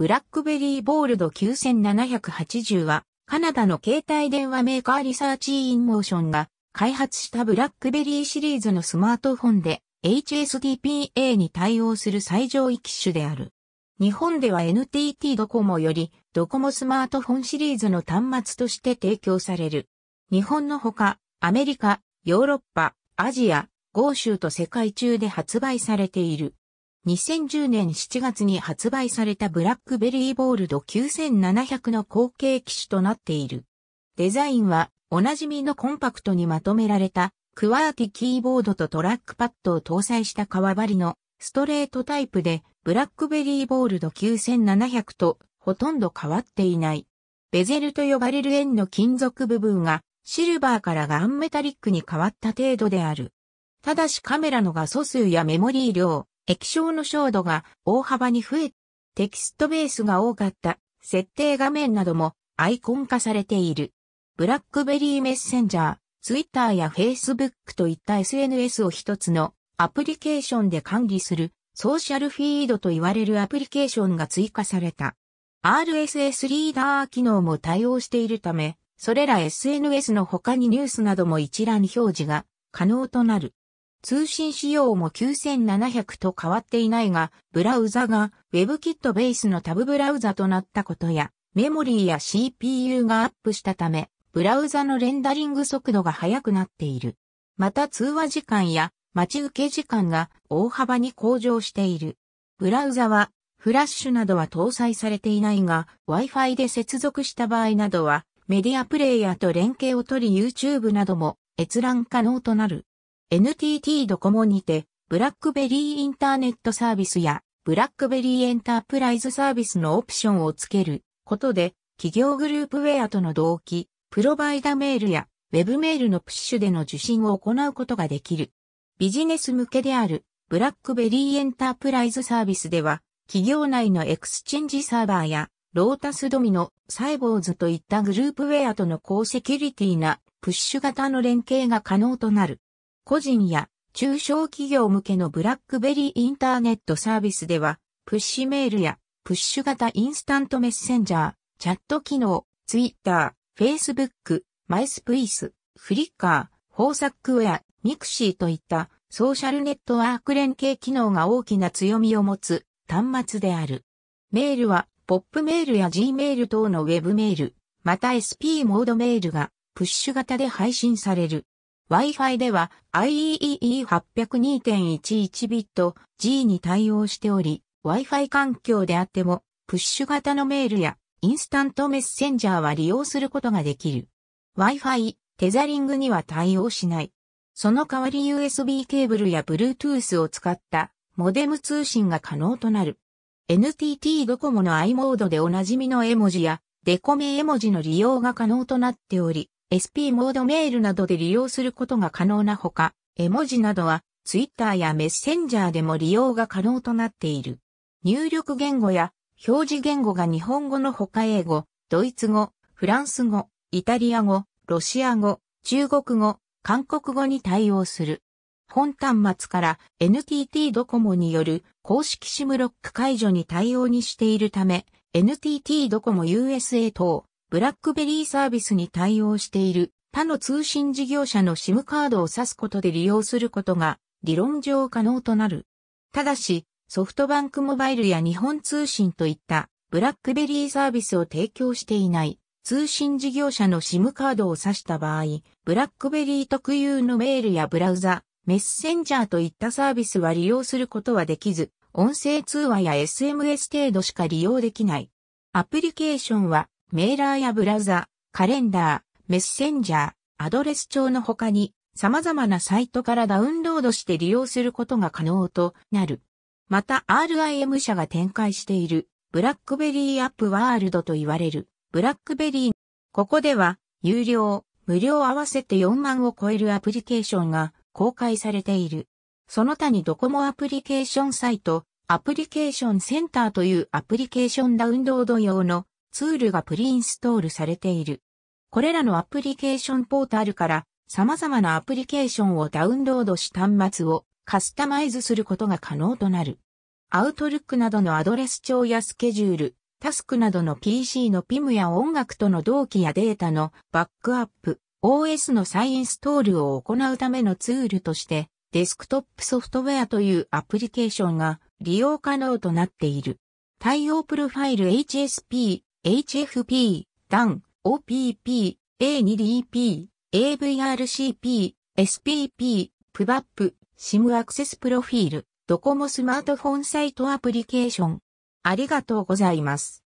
ブラックベリーボールド9780は、カナダの携帯電話メーカーリサーチインモーションが開発したブラックベリーシリーズのスマートフォンで HSDPA に対応する最上位機種である。日本では NTT ドコモよりドコモスマートフォンシリーズの端末として提供される。日本のほか、アメリカ、ヨーロッパ、アジア、豪州と世界中で発売されている。2010年7月に発売されたブラックベリーボールド9700の後継機種となっている。デザインはおなじみのコンパクトにまとめられたクワーティキーボードとトラックパッドを搭載した革張りのストレートタイプでブラックベリーボールド9700とほとんど変わっていない。ベゼルと呼ばれる円の金属部分がシルバーからガンメタリックに変わった程度である。ただしカメラの画素数やメモリー量、液晶の照度が大幅に増え、テキストベースが多かった設定画面などもアイコン化されている。ブラックベリーメッセンジャー、ツイッターやフェイスブックといった SNS を一つのアプリケーションで管理するソーシャルフィードと言われるアプリケーションが追加された。RSS リーダー機能も対応しているため、それら SNS の他にニュースなども一覧表示が可能となる。通信仕様も9700と変わっていないが、ブラウザが WebKit ベースのタブブラウザとなったことや、メモリーや CPU がアップしたため、ブラウザのレンダリング速度が速くなっている。また通話時間や待ち受け時間が大幅に向上している。ブラウザはフラッシュなどは搭載されていないが Wi-Fi で接続した場合などはメディアプレイヤーと連携を取り YouTube なども閲覧可能となる。NTT ドコモにて、ブラックベリーインターネットサービスや、ブラックベリーエンタープライズサービスのオプションをつけることで、企業グループウェアとの同期、プロバイダメールや、ウェブメールのプッシュでの受信を行うことができる。ビジネス向けである、ブラックベリーエンタープライズサービスでは、企業内のエクスチェンジサーバーや、ロータスドミノ、サイボーズといったグループウェアとの高セキュリティなプッシュ型の連携が可能となる。個人や中小企業向けのブラックベリーインターネットサービスでは、プッシュメールやプッシュ型インスタントメッセンジャー、チャット機能、ツイッター、フェイスブック、マイスプイス、フリッカー、フォーサックウェア、ミクシーといったソーシャルネットワーク連携機能が大きな強みを持つ端末である。メールは、ポップメールや G メール等のウェブメール、また SP モードメールがプッシュ型で配信される。Wi-Fi では IEEE802.11 b i t G に対応しており、Wi-Fi 環境であっても、プッシュ型のメールやインスタントメッセンジャーは利用することができる。Wi-Fi、テザリングには対応しない。その代わり USB ケーブルや Bluetooth を使ったモデム通信が可能となる。NTT ドコモの i モードでおなじみの絵文字やデコメ絵文字の利用が可能となっており、SP モードメールなどで利用することが可能なほか、絵文字などはツイッターやメッセンジャーでも利用が可能となっている。入力言語や表示言語が日本語のほか英語、ドイツ語、フランス語、イタリア語、ロシア語、中国語、韓国語に対応する。本端末から NTT ドコモによる公式 SIM ロック解除に対応にしているため、NTT ドコモ USA 等ブラックベリーサービスに対応している他の通信事業者の SIM カードを指すことで利用することが理論上可能となる。ただし、ソフトバンクモバイルや日本通信といったブラックベリーサービスを提供していない通信事業者の SIM カードを指した場合、ブラックベリー特有のメールやブラウザ、メッセンジャーといったサービスは利用することはできず、音声通話や SMS 程度しか利用できない。アプリケーションはメーラーやブラウザ、カレンダー、メッセンジャー、アドレス帳の他に様々なサイトからダウンロードして利用することが可能となる。また RIM 社が展開しているブラックベリーアップワールドと言われるブラックベリー。ここでは有料、無料合わせて4万を超えるアプリケーションが公開されている。その他にドコモアプリケーションサイト、アプリケーションセンターというアプリケーションダウンロード用のツールがプリインストールされている。これらのアプリケーションポータルから様々なアプリケーションをダウンロードし端末をカスタマイズすることが可能となる。アウトルックなどのアドレス帳やスケジュール、タスクなどの PC の PIM や音楽との同期やデータのバックアップ、OS の再インストールを行うためのツールとしてデスクトップソフトウェアというアプリケーションが利用可能となっている。対応プロファイル HSP HFP、DAN、OPP、A2DP、AVRCP、SPP、PVAP、SIM アクセスプロフィール、ドコモスマートフォンサイトアプリケーション。ありがとうございます。